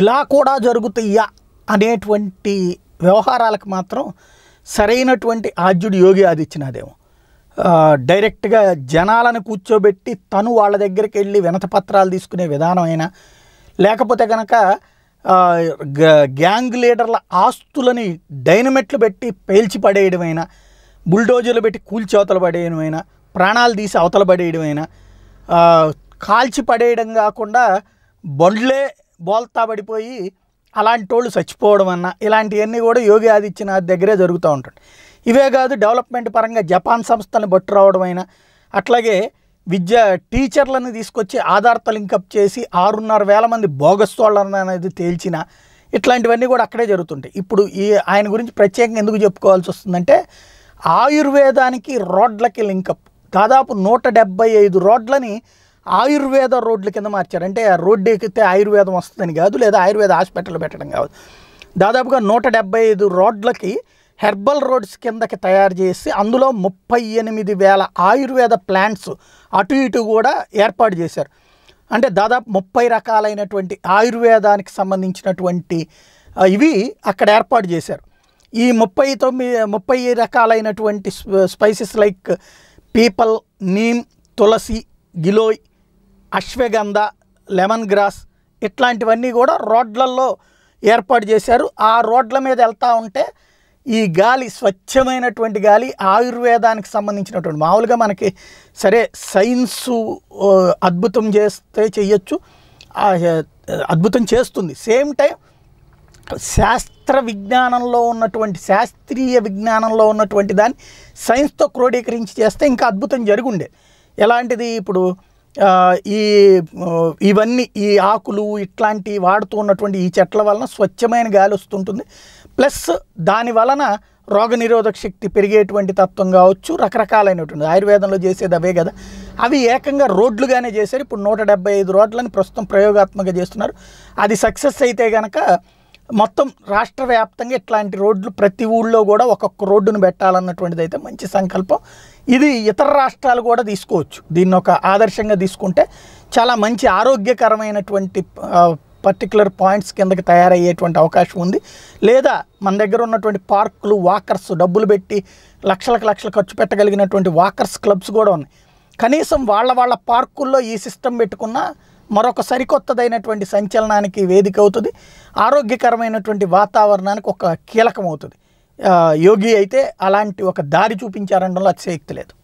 ఇలా కూడా జరుగుతాయా అనేటువంటి వ్యవహారాలకు మాత్రం సరైనటువంటి ఆద్యుడు యోగి ఆదిత్యనాథేమో డైరెక్ట్గా జనాలను కూర్చోబెట్టి తను వాళ్ళ దగ్గరికి వెళ్ళి వినతపత్రాలు తీసుకునే విధానం అయినా లేకపోతే కనుక గ్యాంగ్ లీడర్ల ఆస్తులని డైనమెట్లు పెట్టి పేల్చి పడేయడమైనా బుల్డోజర్లు పెట్టి కూల్చి అవతల పడేయడమైనా ప్రాణాలు తీసి అవతల పడేయడమైనా కాల్చి పడేయడం కాకుండా బండ్లే బోల్తా పడిపోయి అలాంటి వాళ్ళు చచ్చిపోవడం అన్న ఇలాంటివన్నీ కూడా యోగి ఆదిత్యనాథ్ దగ్గరే జరుగుతూ ఉంటాడు ఇవే కాదు డెవలప్మెంట్ పరంగా జపాన్ సంస్థలను బట్టు రావడం అయినా అట్లాగే విద్య టీచర్లను తీసుకొచ్చి ఆధార్తో లింకప్ చేసి ఆరున్నర వేల మంది వాళ్ళని అనేది తేల్చిన ఇట్లాంటివన్నీ కూడా అక్కడే జరుగుతుంటాయి ఇప్పుడు ఈ ఆయన గురించి ప్రత్యేకంగా ఎందుకు చెప్పుకోవాల్సి వస్తుందంటే ఆయుర్వేదానికి రోడ్లకి లింకప్ దాదాపు నూట డెబ్బై ఐదు రోడ్లని ఆయుర్వేద రోడ్ల కింద మార్చారు అంటే రోడ్డు ఎక్కితే ఆయుర్వేదం వస్తుందని కాదు లేదా ఆయుర్వేద హాస్పిటల్ పెట్టడం కాదు దాదాపుగా నూట డెబ్బై ఐదు రోడ్లకి హెర్బల్ రోడ్స్ కిందకి తయారు చేసి అందులో ముప్పై ఎనిమిది వేల ఆయుర్వేద ప్లాంట్స్ అటు ఇటు కూడా ఏర్పాటు చేశారు అంటే దాదాపు ముప్పై రకాలైనటువంటి ఆయుర్వేదానికి సంబంధించినటువంటి ఇవి అక్కడ ఏర్పాటు చేశారు ఈ ముప్పై తొమ్మిది ముప్పై రకాలైనటువంటి spices like peepal neem tulsi giloy ashwagandha lemon grass ఇట్లాంటివన్నీ కూడా రోడ్లల్లో ఏర్పాటు చేశారు ఆ రోడ్ల మీద వెళ్తూ ఉంటే ఈ గాలి స్వచ్ఛమైనటువంటి గాలి ఆయుర్వేదానికి సంబంధించినటువంటి మామూలుగా మనకి సరే సైన్సు అద్భుతం చేస్తే చేయొచ్చు అద్భుతం చేస్తుంది సేమ్ టైం శాస్త్ర విజ్ఞానంలో ఉన్నటువంటి శాస్త్రీయ విజ్ఞానంలో ఉన్నటువంటి దాన్ని సైన్స్తో క్రోడీకరించి చేస్తే ఇంకా అద్భుతం జరుగుండే ఎలాంటిది ఇప్పుడు ఈ ఇవన్నీ ఈ ఆకులు ఇట్లాంటి వాడుతూ ఉన్నటువంటి ఈ చెట్ల వలన స్వచ్ఛమైన గాలి వస్తుంటుంది ప్లస్ దాని వలన రోగనిరోధక శక్తి పెరిగేటువంటి తత్వం కావచ్చు రకరకాలైనటువంటి ఆయుర్వేదంలో చేసేది అవే కదా అవి ఏకంగా రోడ్లుగానే చేశారు ఇప్పుడు నూట డెబ్బై ఐదు రోడ్లని ప్రస్తుతం ప్రయోగాత్మకంగా చేస్తున్నారు అది సక్సెస్ అయితే కనుక మొత్తం రాష్ట్ర వ్యాప్తంగా ఇట్లాంటి రోడ్లు ప్రతి ఊళ్ళో కూడా ఒక్కొక్క రోడ్డును పెట్టాలన్నటువంటిది అయితే మంచి సంకల్పం ఇది ఇతర రాష్ట్రాలు కూడా తీసుకోవచ్చు దీన్ని ఒక ఆదర్శంగా తీసుకుంటే చాలా మంచి ఆరోగ్యకరమైనటువంటి పర్టికులర్ పాయింట్స్ కిందకి తయారయ్యేటువంటి అవకాశం ఉంది లేదా మన దగ్గర ఉన్నటువంటి పార్కులు వాకర్స్ డబ్బులు పెట్టి లక్షలకు లక్షలు ఖర్చు పెట్టగలిగినటువంటి వాకర్స్ క్లబ్స్ కూడా ఉన్నాయి కనీసం వాళ్ళ వాళ్ళ పార్కుల్లో ఈ సిస్టమ్ పెట్టుకున్నా మరొక సరికొత్తదైనటువంటి సంచలనానికి వేదిక అవుతుంది ఆరోగ్యకరమైనటువంటి వాతావరణానికి ఒక కీలకం అవుతుంది యోగి అయితే అలాంటి ఒక దారి చూపించారనడంలో అతిశయక్తి లేదు